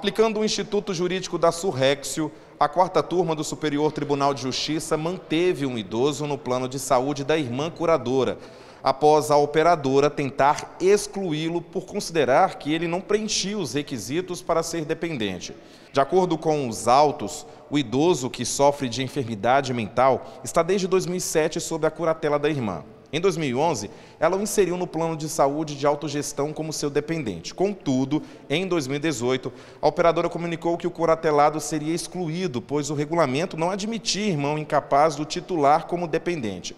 Aplicando o Instituto Jurídico da Surrexio, a quarta turma do Superior Tribunal de Justiça manteve um idoso no plano de saúde da irmã curadora, após a operadora tentar excluí-lo por considerar que ele não preenchia os requisitos para ser dependente. De acordo com os autos, o idoso que sofre de enfermidade mental está desde 2007 sob a curatela da irmã. Em 2011, ela o inseriu no plano de saúde de autogestão como seu dependente. Contudo, em 2018, a operadora comunicou que o curatelado seria excluído, pois o regulamento não admitia irmão incapaz do titular como dependente.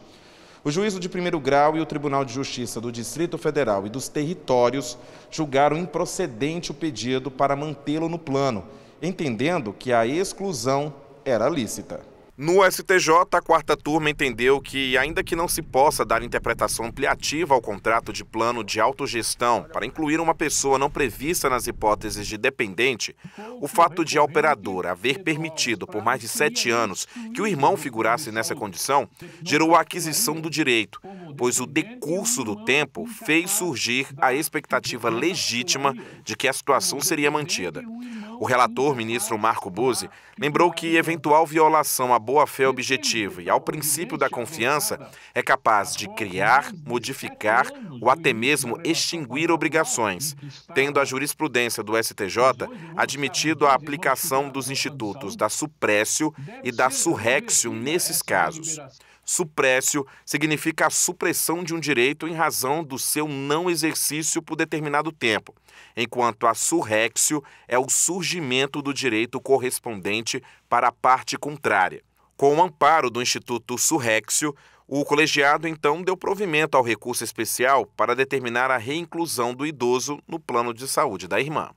O juízo de primeiro grau e o Tribunal de Justiça do Distrito Federal e dos Territórios julgaram improcedente o pedido para mantê-lo no plano, entendendo que a exclusão era lícita. No STJ, a quarta turma entendeu que, ainda que não se possa dar interpretação ampliativa ao contrato de plano de autogestão para incluir uma pessoa não prevista nas hipóteses de dependente, o fato de a operadora haver permitido por mais de sete anos que o irmão figurasse nessa condição gerou a aquisição do direito, pois o decurso do tempo fez surgir a expectativa legítima de que a situação seria mantida. O relator, ministro Marco Buzzi, lembrou que eventual violação à boa-fé objetiva e ao princípio da confiança é capaz de criar, modificar ou até mesmo extinguir obrigações, tendo a jurisprudência do STJ admitido a aplicação dos institutos da suprécio e da surrexio nesses casos. Suprécio significa a supressão de um direito em razão do seu não exercício por determinado tempo, enquanto a surrexio é o surgimento do direito correspondente para a parte contrária. Com o amparo do Instituto Surrexio, o colegiado então deu provimento ao recurso especial para determinar a reinclusão do idoso no plano de saúde da irmã.